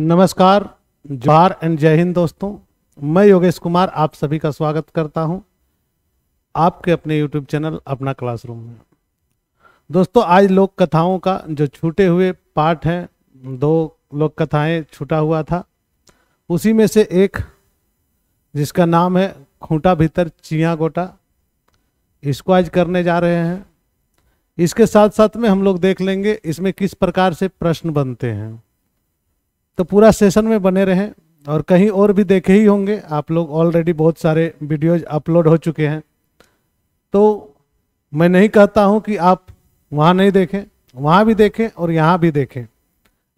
नमस्कार जोहार एंड जय हिंद दोस्तों मैं योगेश कुमार आप सभी का स्वागत करता हूं आपके अपने YouTube चैनल अपना क्लासरूम में दोस्तों आज लोक कथाओं का जो छूटे हुए पाठ हैं दो लोक कथाएं छूटा हुआ था उसी में से एक जिसका नाम है खूंटा भीतर चिया गोटा इसको आज करने जा रहे हैं इसके साथ साथ में हम लोग देख लेंगे इसमें किस प्रकार से प्रश्न बनते हैं तो पूरा सेशन में बने रहें और कहीं और भी देखे ही होंगे आप लोग ऑलरेडी बहुत सारे वीडियोज अपलोड हो चुके हैं तो मैं नहीं कहता हूं कि आप वहां नहीं देखें वहां भी देखें और यहां भी देखें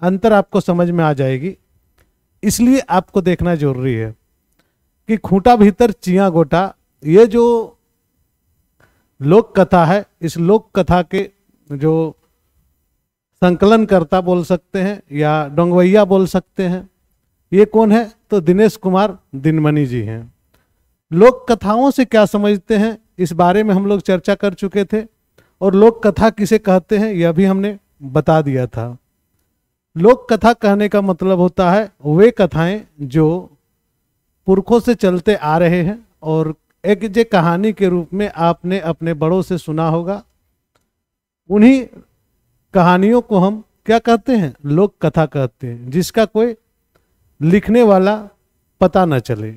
अंतर आपको समझ में आ जाएगी इसलिए आपको देखना जरूरी है कि खूंटा भीतर चिया गोटा ये जो लोक कथा है इस लोक कथा के जो संकलनकर्ता बोल सकते हैं या डोंगवैया बोल सकते हैं ये कौन है तो दिनेश कुमार दिनमणि जी हैं लोक कथाओं से क्या समझते हैं इस बारे में हम लोग चर्चा कर चुके थे और लोक कथा किसे कहते हैं यह भी हमने बता दिया था लोक कथा कहने का मतलब होता है वे कथाएं जो पुरखों से चलते आ रहे हैं और एक जे कहानी के रूप में आपने अपने बड़ों से सुना होगा उन्हीं कहानियों को हम क्या कहते हैं लोक कथा कहते हैं जिसका कोई लिखने वाला पता न चले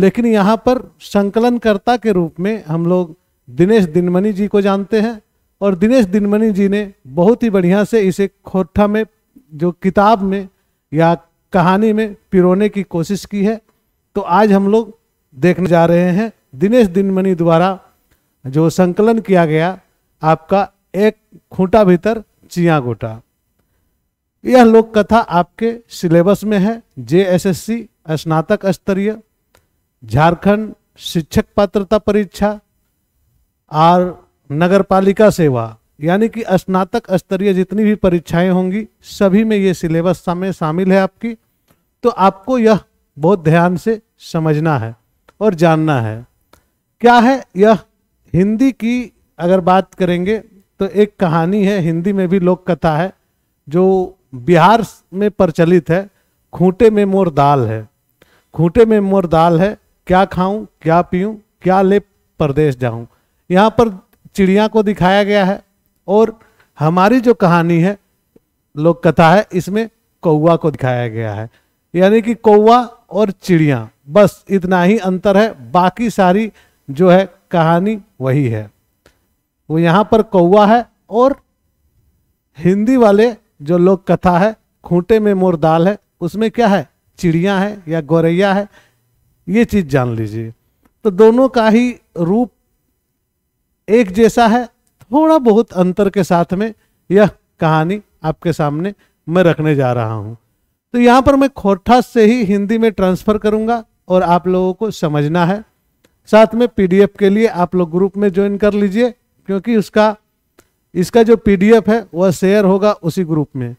लेकिन यहाँ पर संकलनकर्ता के रूप में हम लोग दिनेश दिनमणि जी को जानते हैं और दिनेश दिनमणि जी ने बहुत ही बढ़िया से इसे खोटा में जो किताब में या कहानी में पिरोने की कोशिश की है तो आज हम लोग देखने जा रहे हैं दिनेश दिनमणि द्वारा जो संकलन किया गया आपका एक खूंटा भीतर चिया गोटा यह लोक कथा आपके सिलेबस में है जे एस एस सी स्नातक स्तरीय झारखंड शिक्षक पात्रता परीक्षा और नगर पालिका सेवा यानी कि स्नातक स्तरीय जितनी भी परीक्षाएं होंगी सभी में ये सिलेबस में शामिल है आपकी तो आपको यह बहुत ध्यान से समझना है और जानना है क्या है यह हिंदी की अगर बात करेंगे तो एक कहानी है हिंदी में भी लोक कथा है जो बिहार में प्रचलित है खूंटे में मोर दाल है खूंटे में मोर दाल है क्या खाऊं क्या पीऊं क्या ले परदेश जाऊं यहाँ पर चिड़िया को दिखाया गया है और हमारी जो कहानी है लोक कथा है इसमें कौआ को दिखाया गया है यानी कि कौआ और चिड़िया बस इतना ही अंतर है बाकी सारी जो है कहानी वही है वो यहाँ पर कौआ है और हिंदी वाले जो लोक कथा है खूंटे में मोर दाल है उसमें क्या है चिड़िया है या गौरैया है ये चीज़ जान लीजिए तो दोनों का ही रूप एक जैसा है थोड़ा बहुत अंतर के साथ में यह कहानी आपके सामने मैं रखने जा रहा हूँ तो यहाँ पर मैं खोटा से ही हिंदी में ट्रांसफ़र करूंगा और आप लोगों को समझना है साथ में पीडीएफ के लिए आप लोग ग्रुप में ज्वाइन कर लीजिए क्योंकि उसका इसका जो पीडीएफ है वह शेयर होगा उसी ग्रुप में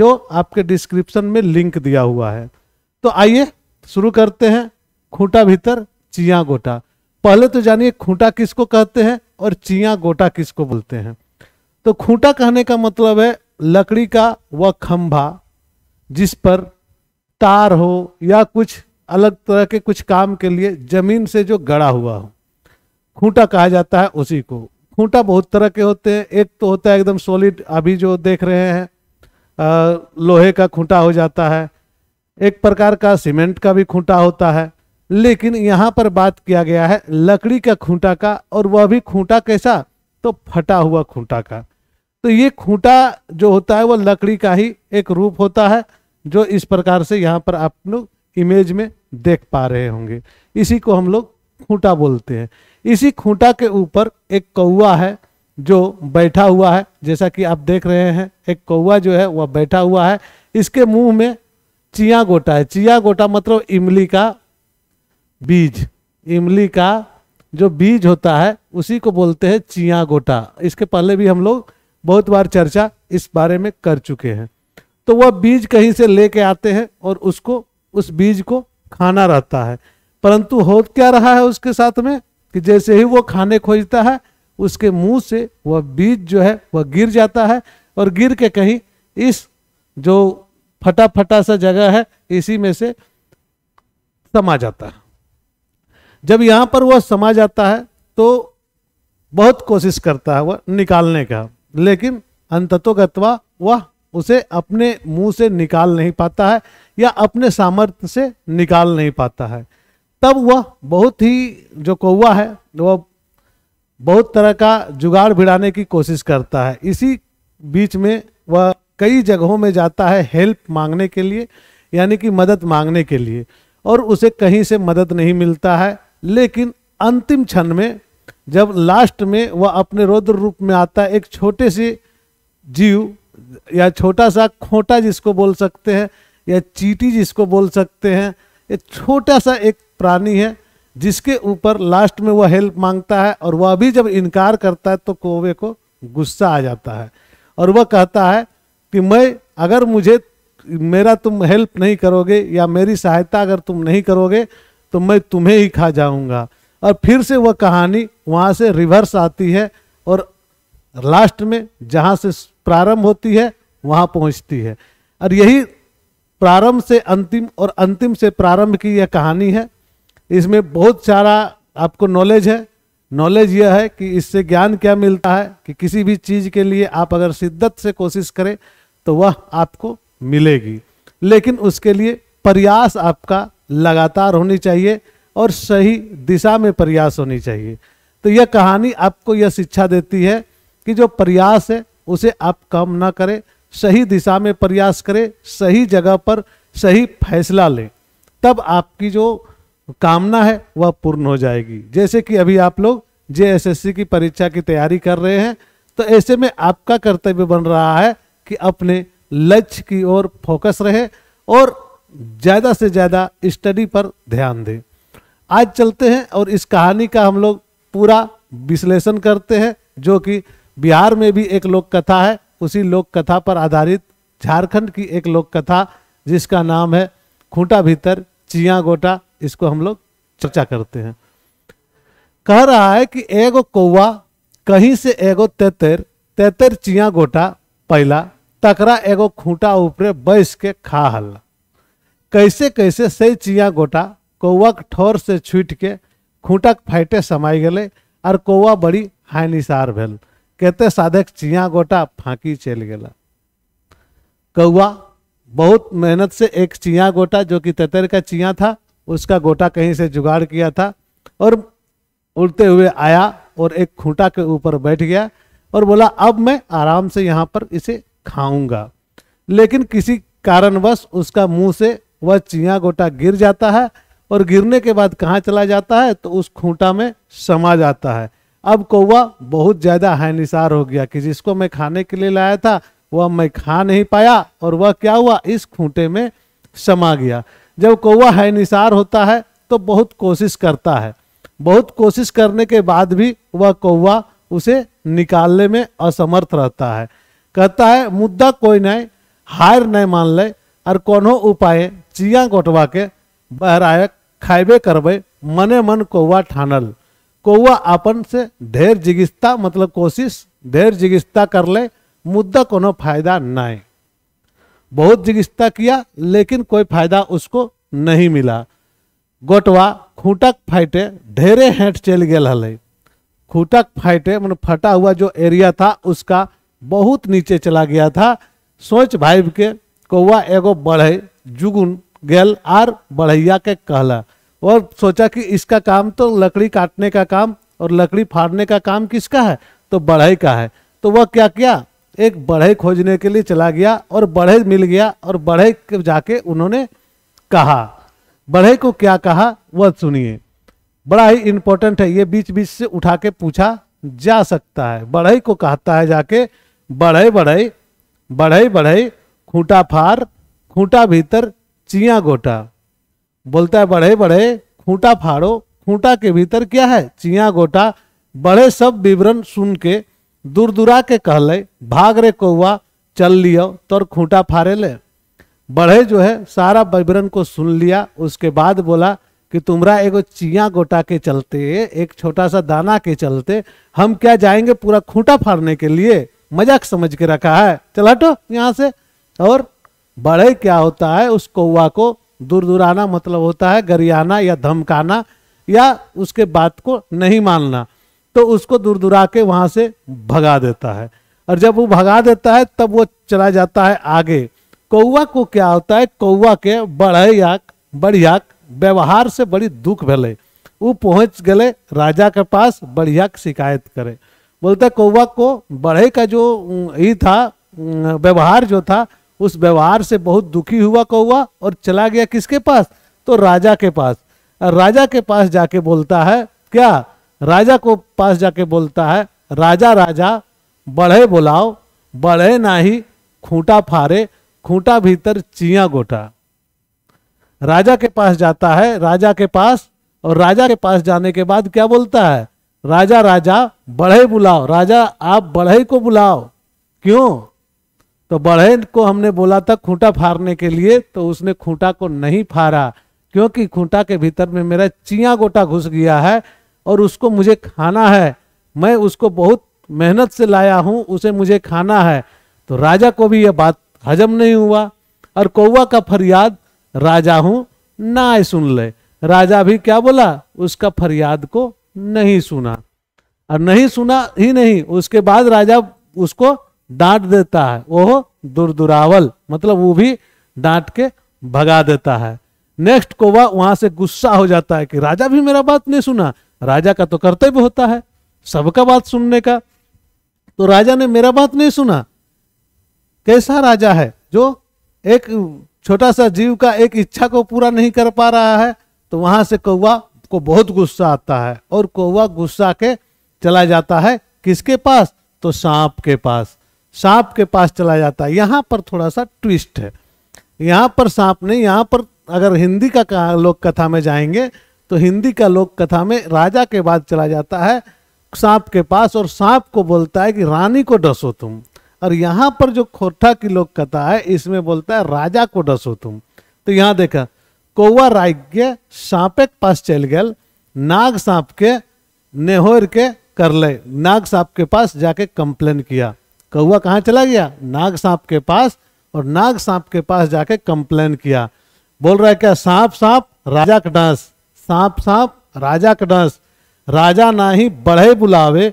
जो आपके डिस्क्रिप्शन में लिंक दिया हुआ है तो आइए शुरू करते हैं खूंटा भीतर चिया गोटा पहले तो जानिए खूंटा किसको कहते हैं और चिया गोटा किसको बोलते हैं तो खूंटा कहने का मतलब है लकड़ी का वह खंभा जिस पर तार हो या कुछ अलग तरह के कुछ काम के लिए जमीन से जो गड़ा हुआ हो खूंटा कहा जाता है उसी को खूंटा बहुत तरह के होते हैं एक तो होता है एकदम सॉलिड अभी जो देख रहे हैं आ, लोहे का खूंटा हो जाता है एक प्रकार का सीमेंट का भी खूंटा होता है लेकिन यहाँ पर बात किया गया है लकड़ी का खूंटा का और वह भी खूंटा कैसा तो फटा हुआ खूंटा का तो ये खूंटा जो होता है वह लकड़ी का ही एक रूप होता है जो इस प्रकार से यहाँ पर आप लोग इमेज में देख पा रहे होंगे इसी को हम लोग खूंटा बोलते हैं इसी खूंटा के ऊपर एक कौआ है जो बैठा हुआ है जैसा कि आप देख रहे हैं एक कौआ जो है वह बैठा हुआ है इसके मुंह में चिया गोटा है चिया गोटा मतलब इमली का बीज इमली का जो बीज होता है उसी को बोलते हैं चिया गोटा इसके पहले भी हम लोग बहुत बार चर्चा इस बारे में कर चुके हैं तो वह बीज कहीं से लेके आते हैं और उसको उस बीज को खाना रहता है परंतु हो क्या रहा है उसके साथ में कि जैसे ही वो खाने खोजता है उसके मुंह से वह बीज जो है वह गिर जाता है और गिर के कहीं इस जो फटा फटा सा जगह है इसी में से समा जाता है जब यहाँ पर वह समा जाता है तो बहुत कोशिश करता है वह निकालने का लेकिन अंततोगत्वा वह उसे अपने मुंह से निकाल नहीं पाता है या अपने सामर्थ्य से निकाल नहीं पाता है तब वह बहुत ही जो कौआ है वह बहुत तरह का जुगाड़ भिड़ाने की कोशिश करता है इसी बीच में वह कई जगहों में जाता है हेल्प मांगने के लिए यानी कि मदद मांगने के लिए और उसे कहीं से मदद नहीं मिलता है लेकिन अंतिम क्षण में जब लास्ट में वह अपने रौद्र रूप में आता है एक छोटे से जीव या छोटा सा खोटा जिसको बोल सकते हैं या चीटी जिसको बोल सकते हैं एक छोटा सा एक प्राणी है जिसके ऊपर लास्ट में वह हेल्प मांगता है और वह भी जब इनकार करता है तो कौवे को गुस्सा आ जाता है और वह कहता है कि मैं अगर मुझे मेरा तुम हेल्प नहीं करोगे या मेरी सहायता अगर तुम नहीं करोगे तो मैं तुम्हें ही खा जाऊंगा और फिर से वह कहानी वहाँ से रिवर्स आती है और लास्ट में जहाँ से प्रारंभ होती है वहाँ पहुँचती है और यही प्रारंभ से अंतिम और अंतिम से प्रारंभ की यह कहानी है इसमें बहुत सारा आपको नॉलेज है नॉलेज यह है कि इससे ज्ञान क्या मिलता है कि किसी भी चीज़ के लिए आप अगर शिद्दत से कोशिश करें तो वह आपको मिलेगी लेकिन उसके लिए प्रयास आपका लगातार होनी चाहिए और सही दिशा में प्रयास होनी चाहिए तो यह कहानी आपको यह शिक्षा देती है कि जो प्रयास है उसे आप कम ना करें सही दिशा में प्रयास करें सही जगह पर सही फैसला लें तब आपकी जो कामना है वह पूर्ण हो जाएगी जैसे कि अभी आप लोग जे की परीक्षा की तैयारी कर रहे हैं तो ऐसे में आपका कर्तव्य बन रहा है कि अपने लक्ष्य की ओर फोकस रहे और ज़्यादा से ज़्यादा स्टडी पर ध्यान दें आज चलते हैं और इस कहानी का हम लोग पूरा विश्लेषण करते हैं जो कि बिहार में भी एक लोक कथा है उसी लोक कथा पर आधारित झारखंड की एक लोक कथा जिसका नाम है खूंटा भीतर चिया गोटा इसको हम लोग चर्चा करते हैं कह रहा है कि एगो कौआ कहीं से एगो तेतर तेतर चिया गोटा पहला तकरा एगो खूंटा ऊपरे बैस के खा हल कैसे कैसे से चिया गोटा कौआक ठोर से छूट के खूंटक फाइटे समाई गए और कौआ बड़ी हानिसार भेल कहते साधक चिया गोटा फांकी चल गया कौआ बहुत मेहनत से एक चिया गोटा जो कि तेतर का चिया था उसका गोटा कहीं से जुगाड़ किया था और उड़ते हुए आया और एक खूंटा के ऊपर बैठ गया और बोला अब मैं आराम से यहाँ पर इसे खाऊंगा लेकिन किसी कारणवश उसका मुंह से वह चिया गोटा गिर जाता है और गिरने के बाद कहाँ चला जाता है तो उस खूंटा में समा जाता है अब कौवा बहुत ज़्यादा हैनिसार हो गया कि जिसको मैं खाने के लिए लाया था वह मैं खा नहीं पाया और वह क्या हुआ इस खूंटे में समा गया जब कौवा हैनिसार होता है तो बहुत कोशिश करता है बहुत कोशिश करने के बाद भी वह कौवा उसे निकालने में असमर्थ रहता है कहता है मुद्दा कोई नहीं हार नहीं मान ले और कोनो उपाय चिया गोटवा के बहराय खाइबे करबे मने मन कौवा ठानल कौआ अपन से ढेर जिगिस्ता मतलब कोशिश ढेर जिगिस्ता कर ले मुद्दा कोनो फायदा नहीं बहुत जिगिस्ता किया लेकिन कोई फायदा उसको नहीं मिला गोटवा खूटक फाइटे ढेरे हेट चल गया हल खूटक फाइटे मतलब फटा हुआ जो एरिया था उसका बहुत नीचे चला गया था सोच भाई के कौआ एगो बढ़े जुगुन गल आर बढ़ैया के कहला और सोचा कि इसका काम तो लकड़ी काटने का काम और लकड़ी फाड़ने का काम किसका है तो बढ़ई का है तो वह क्या किया एक बढ़ई खोजने के लिए चला गया और बढ़ई मिल गया और बढ़ई जाके उन्होंने कहा बढ़ई को क्या कहा वह सुनिए बड़ा ही इम्पोर्टेंट है ये बीच बीच से उठा के पूछा जा सकता है बढ़ई को कहता है जाके बढ़ई बढ़ई बढ़ई बढ़ई खूंटा फार खूंटा भीतर चिया गोटा बोलता है बढ़े बढ़े खूंटा फाड़ो खूंटा के भीतर क्या है चिया गोटा बड़े सब विवरण सुन के दूर दूरा के ले भाग रे कौआ चल लियो तोर खूंटा फाड़े ले बढ़े जो है सारा विवरण को सुन लिया उसके बाद बोला कि तुमरा एगो चिया गोटा के चलते एक छोटा सा दाना के चलते हम क्या जाएंगे पूरा खूंटा फाड़ने के लिए मजाक समझ के रखा है चला हटो यहाँ से और बड़े क्या होता है उस कौआ को दूर दूराना मतलब होता है गरियाना या धमकाना या उसके बात को नहीं मानना तो उसको दूर दूरा के वहाँ से भगा देता है और जब वो भगा देता है तब वो चला जाता है आगे कौआ को क्या होता है कौआ के बढ़ियाक बढ़ियाक व्यवहार से बड़ी दुख भले वो पहुंच गले राजा के पास बढ़ियाक शिकायत करे बोलते कौआ को बढ़े का जो ही था व्यवहार जो था उस व्यवहार से बहुत दुखी हुआ कौआ और चला गया किसके पास तो राजा के पास राजा के पास जाके बोलता है क्या राजा को पास जाके बोलता है राजा राजा बढ़े बुलाओ बढ़े नाही खूंटा फारे खूंटा भीतर चिया गोटा राजा के पास जाता है राजा के पास और राजा के पास जाने के बाद क्या बोलता है राजा राजा बढ़े बुलाओ राजा आप बढ़े को बुलाओ क्यों तो बड़े को हमने बोला था खूंटा फाड़ने के लिए तो उसने खूंटा को नहीं फाड़ा क्योंकि खूंटा के भीतर में मेरा चिया गोटा घुस गया है और उसको मुझे खाना है मैं उसको बहुत मेहनत से लाया हूँ उसे मुझे खाना है तो राजा को भी यह बात हजम नहीं हुआ और कौआ का फरियाद राजा हूँ ना सुन ले राजा भी क्या बोला उसका फरियाद को नहीं सुना और नहीं सुना ही नहीं उसके बाद राजा उसको डांट देता है वो दुरदुरावल मतलब वो भी डांट के भगा देता है नेक्स्ट को वह वहां से गुस्सा हो जाता है कि राजा भी मेरा बात नहीं सुना राजा का तो कर्तव्य होता है सबका बात सुनने का तो राजा ने मेरा बात नहीं सुना कैसा राजा है जो एक छोटा सा जीव का एक इच्छा को पूरा नहीं कर पा रहा है तो वहां से कौआ को बहुत गुस्सा आता है और कौआ गुस्सा के चला जाता है किसके पास तो सांप के पास सांप के पास चला जाता है यहाँ पर थोड़ा सा ट्विस्ट है यहाँ पर सांप नहीं यहाँ पर अगर हिंदी का लोक कथा में जाएंगे तो हिंदी का लोक कथा में राजा के बाद चला जाता है सांप के पास और सांप को बोलता है कि रानी को डसो तुम और यहाँ पर जो खोटा की लोक कथा है इसमें बोलता है राजा को डसो तुम तो यहाँ देखा कौआ राज्य सांपे के पास चल गया नाग सांप के नेहोर के कर ले नाग सांप के पास जाके कंप्लेन किया कौआ कहाँ चला गया नाग सांप के पास और नाग सांप के पास जाके कंप्लेन किया बोल रहा है क्या सांप सांप राजा का डांस सांप सांप राजा का डांस राजा ना ही बढ़े बुलावे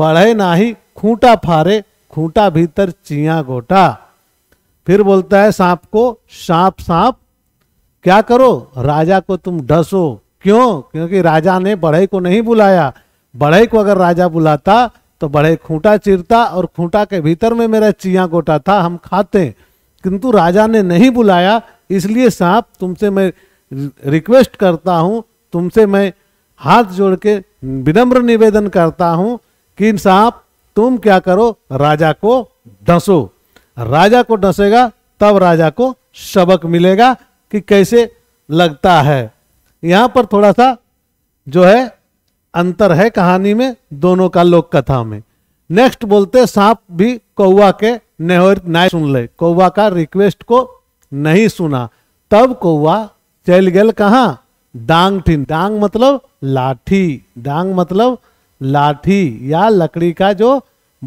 बढ़े ना ही खूंटा फारे खूंटा भीतर चिया गोटा फिर बोलता है सांप को सांप सांप क्या करो राजा को तुम डसो क्यों क्योंकि राजा ने बढ़ई को नहीं बुलाया बढ़ई को अगर राजा बुलाता तो बड़े खूंटा चीरता और खूंटा के भीतर में मेरा चिया गोटा था हम खाते किंतु राजा ने नहीं बुलाया इसलिए सांप तुमसे मैं रिक्वेस्ट करता हूँ तुमसे मैं हाथ जोड़ के विनम्र निवेदन करता हूँ कि सांप तुम क्या करो राजा को डसो राजा को डसेगा तब राजा को सबक मिलेगा कि कैसे लगता है यहाँ पर थोड़ा सा जो है अंतर है कहानी में दोनों का लोक कथा में नेक्स्ट बोलते सांप भी कौआ के नेहर न सुन ले कौआ का रिक्वेस्ट को नहीं सुना तब कौआ चल गल कहा डांग ठीन डांग मतलब लाठी डांग मतलब लाठी या लकड़ी का जो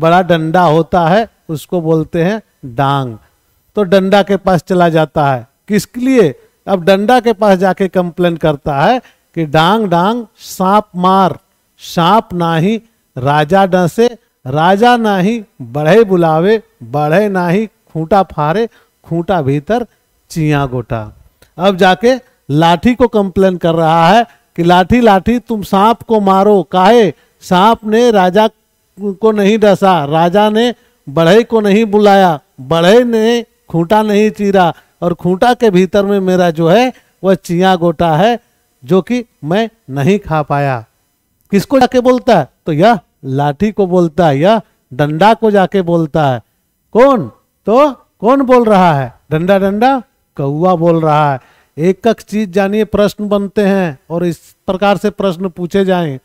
बड़ा डंडा होता है उसको बोलते हैं डांग तो डंडा के पास चला जाता है किसके लिए अब डंडा के पास जाके कंप्लेन करता है कि डांग डांग सांप मार सांप नाही राजा डसे राजा नाही बढ़े बुलावे बढ़े नाही खूंटा फारे खूंटा भीतर चिया गोटा अब जाके लाठी को कंप्लेन कर रहा है कि लाठी लाठी तुम सांप को मारो काहे सांप ने राजा को नहीं डसा राजा ने बढ़ई को नहीं बुलाया बढ़ई ने खूंटा नहीं चीरा और खूंटा के भीतर में मेरा जो है वह चिया गोटा है जो कि मैं नहीं खा पाया किसको जाके बोलता है तो यह लाठी को बोलता है यह डंडा को जाके बोलता है कौन तो कौन बोल रहा है डंडा डंडा कौआ बोल रहा है एक एक चीज जानिए प्रश्न बनते हैं और इस प्रकार से प्रश्न पूछे जाएं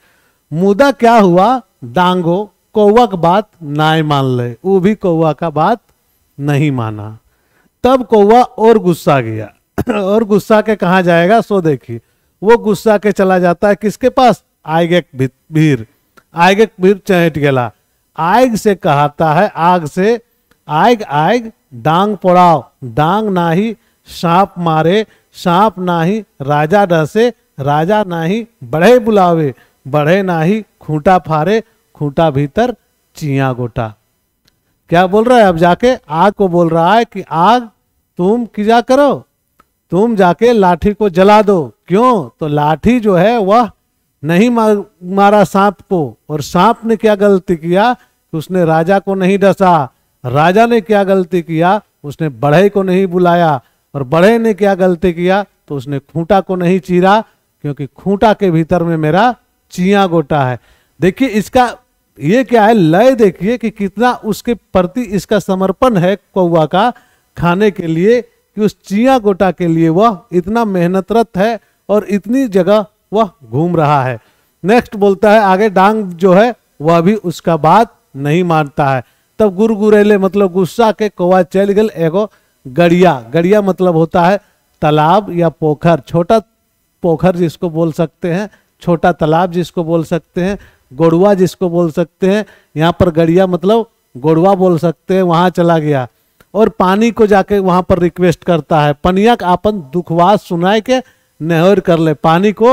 मुदा क्या हुआ डांगो कौआ का बात ना मान ले वो भी कौआ का बात नहीं माना तब कौआ और गुस्सा गया और गुस्सा के कहा जाएगा सो देखिए वो गुस्सा के चला जाता है किसके पास एक भीर एक भीर चहट गला आग से कहता है आग से आग आयग डांग पड़ाओ डांग नाही सांप मारे सांप ही राजा डसे राजा नाही बढ़े बुलावे बढ़े नाही खूंटा फारे खूंटा भीतर चिया गोटा क्या बोल रहा है अब जाके आग को बोल रहा है कि आग तुम क्या करो तुम जाके लाठी को जला दो क्यों तो लाठी जो है वह नहीं मारा सांप को और सांप ने क्या गलती किया कि उसने राजा को नहीं डसा राजा ने क्या गलती किया उसने बढ़ई को नहीं बुलाया और बढ़ई ने क्या गलती किया तो उसने खूंटा को नहीं चीरा क्योंकि खूंटा के भीतर में मेरा चिया गोटा है देखिए इसका ये क्या है लय देखिए कि कितना उसके प्रति इसका समर्पण है कौआ का खाने के लिए कि उस चिया गोटा के लिए वह इतना मेहनतरत है और इतनी जगह वह घूम रहा है नेक्स्ट बोलता है आगे डांग जो है वह भी उसका बात नहीं मानता है तब गुरेले मतलब गुस्सा के कौवा चल गल एगो गड़िया गड़िया मतलब होता है तालाब या पोखर छोटा पोखर जिसको बोल सकते हैं छोटा तालाब जिसको बोल सकते हैं गोड़वा जिसको बोल सकते हैं यहाँ पर गड़िया मतलब गोड़वा बोल सकते हैं वहाँ चला गया और पानी को जाके वहां पर रिक्वेस्ट करता है पनिया अपन दुखवास सुनाए के नहर कर ले पानी को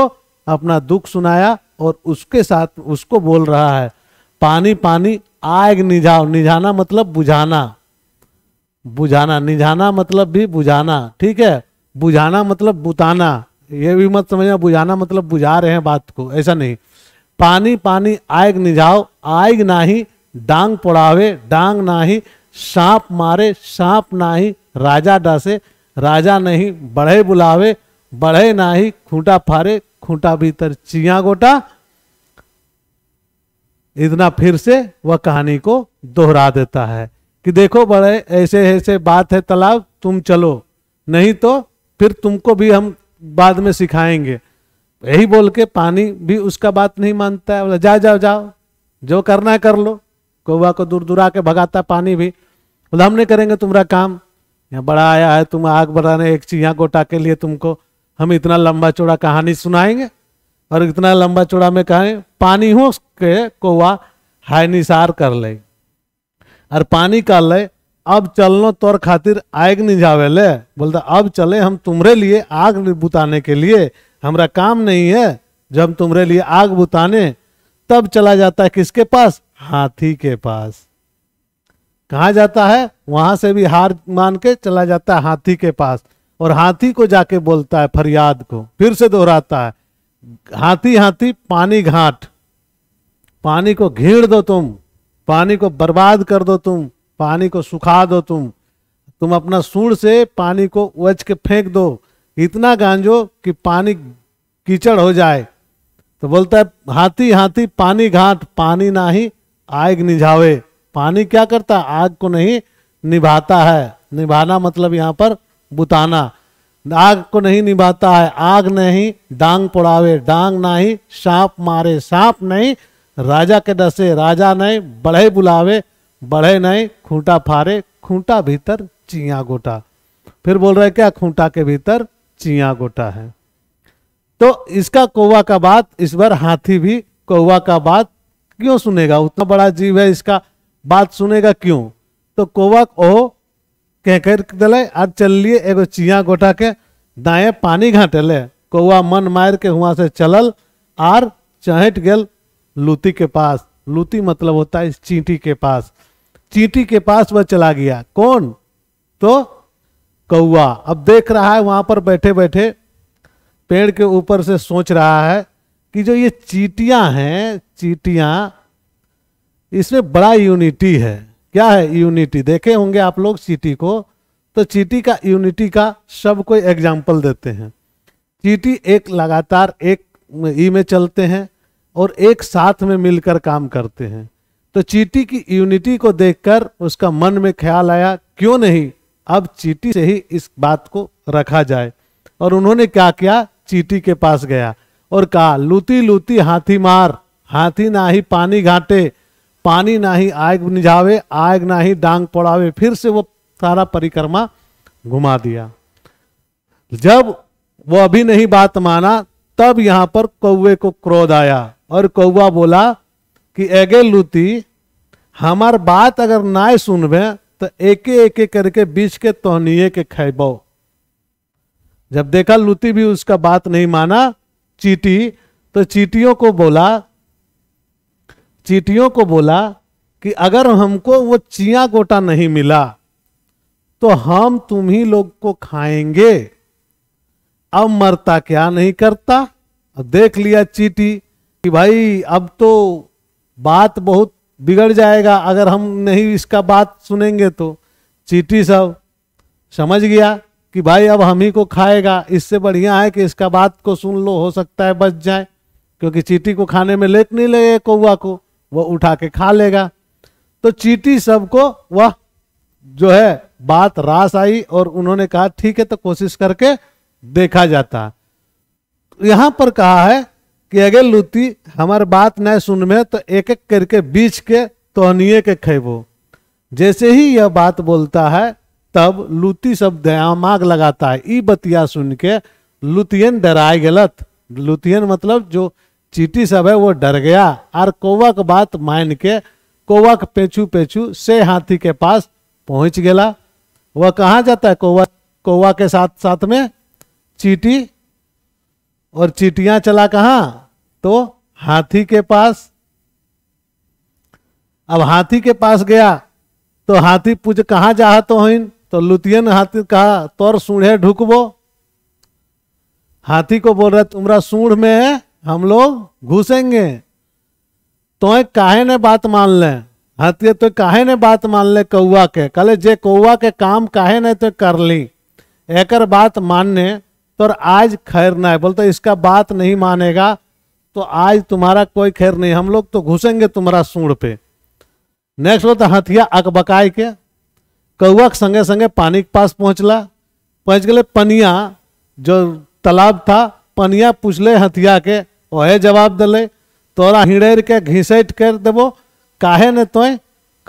अपना दुख सुनाया और उसके साथ उसको बोल रहा है पानी पानी आग निझाओ निझाना मतलब बुझाना बुझाना निझाना मतलब भी बुझाना ठीक है बुझाना मतलब बुताना ये भी मत समझना बुझाना मतलब बुझा रहे हैं बात को ऐसा नहीं पानी पानी आग निझाओ आग नाही डांग पड़ावे डांग नाही सांप मारे सांप नाही राजा डसे राजा नहीं बढ़े बुलावे बढ़े नाही खूंटा फारे खूंटा भीतर चिया गोटा इतना फिर से वह कहानी को दोहरा देता है कि देखो बड़े ऐसे ऐसे बात है तालाब तुम चलो नहीं तो फिर तुमको भी हम बाद में सिखाएंगे यही बोल के पानी भी उसका बात नहीं मानता है बोला जाओ जाओ जाओ जो करना है कर लो कौवा को दूर दूरा के भगाता पानी भी बोला नहीं करेंगे तुम्हारा काम यहाँ बड़ा आया है तुम आग बढ़ाने एक चिया गोटा के लिए तुमको हम इतना लंबा चौड़ा कहानी सुनाएंगे और इतना लंबा चौड़ा में कहें पानी हो के को हाय निसार कर ले और पानी कर ले अब चलो तोर खातिर आग नहीं जावे ले बोलता अब चले हम तुम्हारे लिए आग बुताने के लिए हमारा काम नहीं है जब हम तुम्हारे लिए आग बुताने तब चला जाता है किसके पास हाथी के पास कहाँ जाता है वहां से भी हार मान के चला जाता है हाथी के पास और हाथी को जाके बोलता है फरियाद को फिर से दोहराता है हाथी हाथी पानी घाट पानी को घेर दो तुम पानी को बर्बाद कर दो तुम पानी को सुखा दो तुम तुम अपना सूर से पानी को उच के फेंक दो इतना गांजो कि पानी कीचड़ हो जाए तो बोलता है हाथी हाथी पानी घाट पानी ना ही आग निझावे पानी क्या करता है आग को नहीं निभाता है निभाना मतलब यहाँ पर बुताना आग को नहीं निभाता है आग नहीं डांग पोड़ावे डांग ना ही सांप मारे सांप नहीं राजा के डसे राजा नहीं बढ़े बुलावे बढ़े नहीं खूंटा फारे खूंटा भीतर चिया गोटा फिर बोल रहे क्या खूंटा के भीतर चिया गोटा है तो इसका कौवा का बात इस बार हाथी भी कौवा का बात क्यों सुनेगा उतना बड़ा जीव है इसका बात सुनेगा क्यों तो कोवक ओ कह कर दिले आज चल लिए एगो चिया गोटा के दाए पानी घाटे ले कौआ मन मार के वहाँ से चलल आर चहट गल लूती के पास लूती मतलब होता है इस चींटी के पास चींटी के पास वह चला गया कौन तो कौआ अब देख रहा है वहाँ पर बैठे बैठे पेड़ के ऊपर से सोच रहा है कि जो ये चीटियाँ हैं चीटियाँ इसमें बड़ा यूनिटी है क्या है यूनिटी देखे होंगे आप लोग चीटी को तो चीटी का यूनिटी का सब कोई एग्जाम्पल देते हैं चीटी एक लगातार एक ई में चलते हैं और एक साथ में मिलकर काम करते हैं तो चीटी की यूनिटी को देखकर उसका मन में ख्याल आया क्यों नहीं अब चीटी से ही इस बात को रखा जाए और उन्होंने क्या किया चीटी के पास गया और कहा लूती लूती हाथी मार हाथी ना ही पानी घाटे पानी ना ही आग निझावे आग ना ही डांग पड़ावे फिर से वो सारा परिक्रमा घुमा दिया जब वो अभी नहीं बात माना तब यहां पर कौवे को क्रोध आया और कौवा बोला कि एगे लूती हमार बात अगर ना सुनबे तो एक एक करके बीच के तोहनिए के खेबो जब देखा लूती भी उसका बात नहीं माना चीटी तो चीटियों को बोला चीटियों को बोला कि अगर हमको वो चिया गोटा नहीं मिला तो हम तुम ही लोग को खाएंगे अब मरता क्या नहीं करता अब देख लिया चीटी कि भाई अब तो बात बहुत बिगड़ जाएगा अगर हम नहीं इसका बात सुनेंगे तो चीटी सब समझ गया कि भाई अब हम ही को खाएगा इससे बढ़िया है कि इसका बात को सुन लो हो सकता है बच जाए क्योंकि चीटी को खाने में लेट नहीं लगे कौआ को वह उठा के खा लेगा तो चीटी सबको वह जो है बात रास आई और उन्होंने कहा ठीक है तो कोशिश करके देखा जाता यहां पर कहा है कि अगर लुती हमारे बात न सुन में तो एक एक करके बीच के तोहनिए के खेबो जैसे ही यह बात बोलता है तब लुती सब दयामाग लगाता है ई बतिया सुन के लुतियन डराए गलत लुतियन मतलब जो चीटी सब है वो डर गया और के बात मान के के पेचू पेचू से हाथी के पास पहुंच गया वह कहाँ जाता है कौवा कौवा के साथ साथ में चीटी और चीटियां चला कहाँ तो हाथी के पास अब हाथी के पास गया तो हाथी पूछ कहाँ जा तो हिन तो लुतियन हाथी कहा तोर सूढ़े ढुकबो हाथी को बोल रहा तुम्हारा सूढ़ में है हम लोग घुसेंगे तो, तो काहे ने बात मान ले हथिये तो काहे ने बात मान ले कौआ के कले जे कौआ के काम काहे ने तो कर ली एक बात मानने तो आज खैर ना है बोलते इसका बात नहीं मानेगा तो आज तुम्हारा कोई खैर नहीं हम लोग तो घुसेंगे तुम्हारा सूढ़ पे नेक्स्ट बोलते हथिया अकबकाय के कौआ के संगे संगे पानी के पास पहुँचला पहुँच गए पनिया जो तालाब था पनिया पूछले हथिया के वह जवाब दिले तोरा हिड़ेर के घिसट कर देवो काहे ने तोय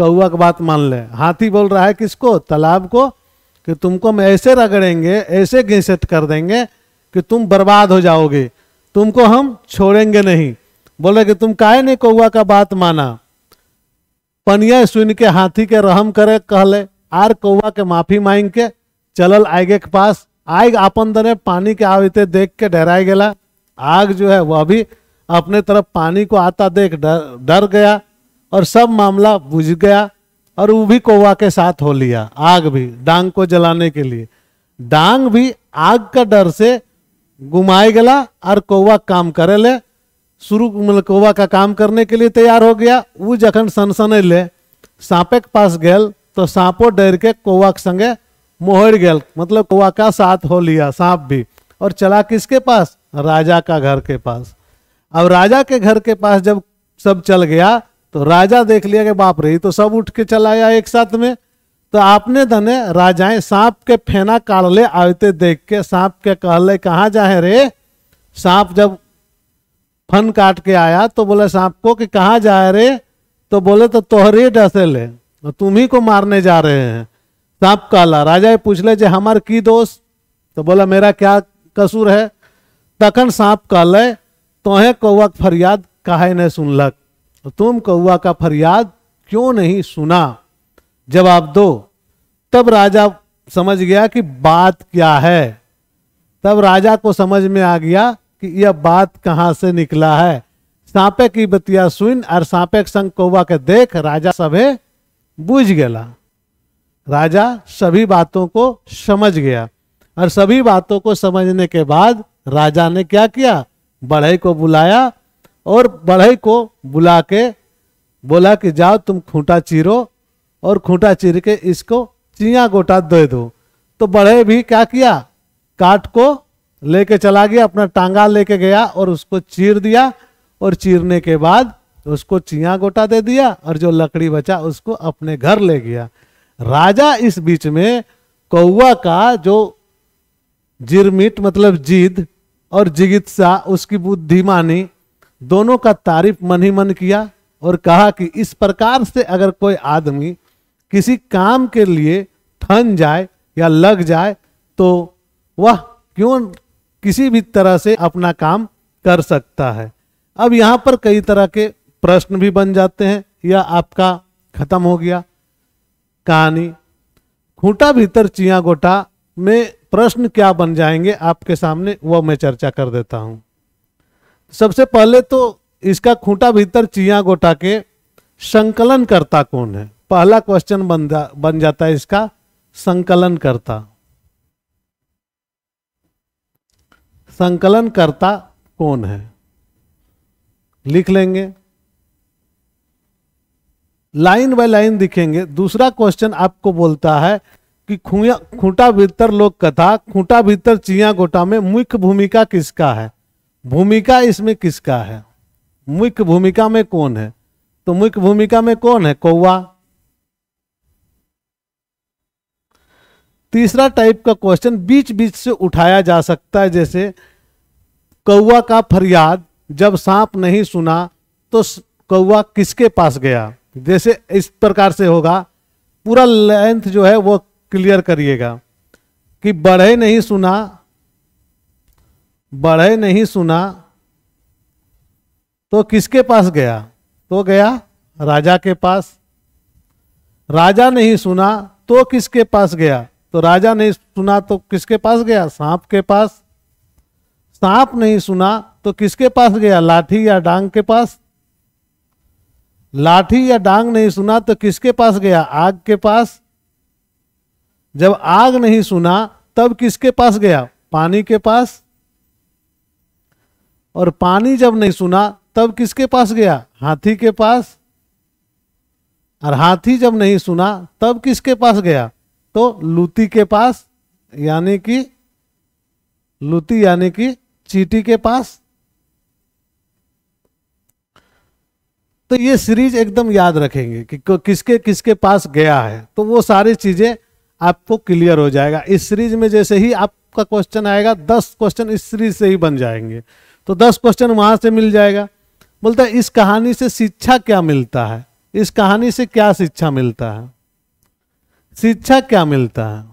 कौआ के बात मान ले हाथी बोल रहा है किसको तालाब को कि तुमको हम ऐसे रगड़ेंगे ऐसे घिसट कर देंगे कि तुम बर्बाद हो जाओगे तुमको हम छोड़ेंगे नहीं बोले कि तुम काहे ने कौआ का बात माना पनिया सुन के हाथी के रहम करे कहले आर कौआ के माफी मांग के चलल आगे के पास आग अपन दने पानी के आवते देख के डराई गला आग जो है वह भी अपने तरफ पानी को आता देख डर डर गया और सब मामला बुझ गया और वो भी कौवा के साथ हो लिया आग भी डांग को जलाने के लिए डांग भी आग का डर से घुमाए गला और कौवा काम करे ले शुरू मतलब कौवा का काम करने के लिए तैयार हो गया वो जखन सनसने ले सांपे के पास गए तो सांपो डर के कौवा के संगे मोहर गया मतलब कौवा का साथ हो लिया सांप भी और चला किसके पास राजा का घर के पास अब राजा के घर के पास जब सब चल गया तो राजा देख लिया कि बाप रही तो सब उठ के चलाया एक साथ में तो आपने धने राजाएं सांप के फेना काट ले आते देख के सांप के कहले कहाँ जाए रे सांप जब फन काट के आया तो बोले सांप को कि कहाँ जाए रे तो बोले तो तोहरे डसे ले तुम ही को मारने जा रहे हैं सांप कहला राजा पूछ ले जे हमार की दोस्त तो बोला मेरा क्या कसूर है तखन सांप कहल तोहे कौआ के फरियाद काहे नहीं सुनलक तुम कौआ का फरियाद क्यों नहीं सुना जवाब दो तब राजा समझ गया कि बात क्या है तब राजा को समझ में आ गया कि यह बात कहाँ से निकला है सांपे की बतिया सुन और सांपे के संग कौआ के देख राजा सभे बुझ गया राजा सभी बातों को समझ गया और सभी बातों को समझने के बाद राजा ने क्या किया बढ़ई को बुलाया और बढ़ई को बुला के बोला कि जाओ तुम खूंटा चीरो और खूंटा चीर के इसको चिया गोटा दे दो तो बढ़े भी क्या किया काट को लेके चला गया अपना टांगा लेके गया और उसको चीर दिया और चीरने के बाद उसको चिया गोटा दे दिया और जो लकड़ी बचा उसको अपने घर ले गया राजा इस बीच में कौआ का जो जिरमिट मतलब जीद और जिगित्सा उसकी बुद्धिमानी दोनों का तारीफ मन ही मन किया और कहा कि इस प्रकार से अगर कोई आदमी किसी काम के लिए ठन जाए या लग जाए तो वह क्यों किसी भी तरह से अपना काम कर सकता है अब यहाँ पर कई तरह के प्रश्न भी बन जाते हैं या आपका खत्म हो गया कहानी खूंटा भीतर चिया गोटा में प्रश्न क्या बन जाएंगे आपके सामने वह मैं चर्चा कर देता हूं सबसे पहले तो इसका खूंटा भीतर चिया गोटा के संकलन करता कौन है पहला क्वेश्चन बन जा, बन जाता है इसका संकलन करता संकलन करता कौन है लिख लेंगे लाइन बाय लाइन दिखेंगे दूसरा क्वेश्चन आपको बोलता है कि खुया खूंटा भीतर लोक कथा खूंटा भीतर चिया गोटा में मुख्य भूमिका किसका है भूमिका इसमें किसका है मुख्य भूमिका में कौन है तो मुख्य भूमिका में कौन है कौआ तीसरा टाइप का क्वेश्चन बीच बीच से उठाया जा सकता है जैसे कौआ का फरियाद जब सांप नहीं सुना तो कौआ किसके पास गया जैसे इस प्रकार से होगा पूरा लेंथ जो है वो क्लियर करिएगा कि बढ़े नहीं सुना बढ़े नहीं सुना तो किसके पास गया तो गया राजा के पास राजा नहीं सुना तो किसके पास गया तो राजा नहीं सुना तो किसके पास गया सांप के पास सांप नहीं सुना तो किसके पास गया लाठी या डांग के पास लाठी या डांग नहीं सुना तो किसके पास गया आग के पास जब आग नहीं सुना तब किसके पास गया पानी के पास और पानी जब नहीं सुना तब किसके पास गया हाथी के पास और हाथी जब नहीं सुना तब किसके पास गया तो लूती के पास यानी कि लूती यानी कि चीटी के पास तो ये सीरीज एकदम याद रखेंगे कि किसके किसके पास गया है तो वो सारी चीजें आपको क्लियर हो जाएगा इस सीरीज में जैसे ही आपका क्वेश्चन आएगा दस क्वेश्चन इस सीरीज से ही बन जाएंगे तो दस क्वेश्चन वहाँ से मिल जाएगा बोलता है इस कहानी से शिक्षा क्या मिलता है इस कहानी से क्या शिक्षा मिलता है शिक्षा क्या मिलता है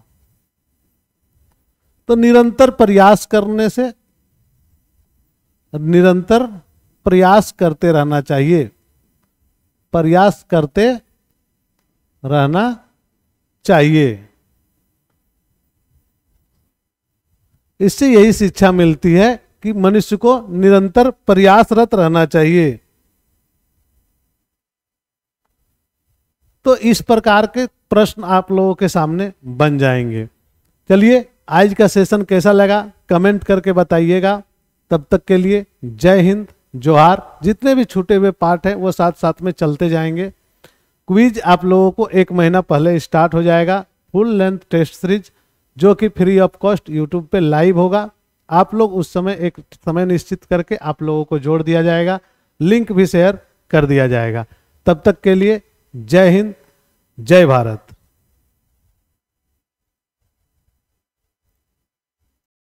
तो निरंतर प्रयास करने से निरंतर प्रयास करते रहना चाहिए प्रयास करते रहना चाहिए इससे यही शिक्षा मिलती है कि मनुष्य को निरंतर प्रयासरत रहना चाहिए तो इस प्रकार के प्रश्न आप लोगों के सामने बन जाएंगे चलिए आज का सेशन कैसा लगा कमेंट करके बताइएगा तब तक के लिए जय हिंद जोहार जितने भी छूटे हुए पार्ट हैं वो साथ साथ में चलते जाएंगे क्विज आप लोगों को एक महीना पहले स्टार्ट हो जाएगा फुल लेंथ टेस्ट सीरीज जो कि फ्री ऑफ कॉस्ट यूट्यूब पे लाइव होगा आप लोग उस समय एक समय निश्चित करके आप लोगों को जोड़ दिया जाएगा लिंक भी शेयर कर दिया जाएगा तब तक के लिए जय हिंद जय भारत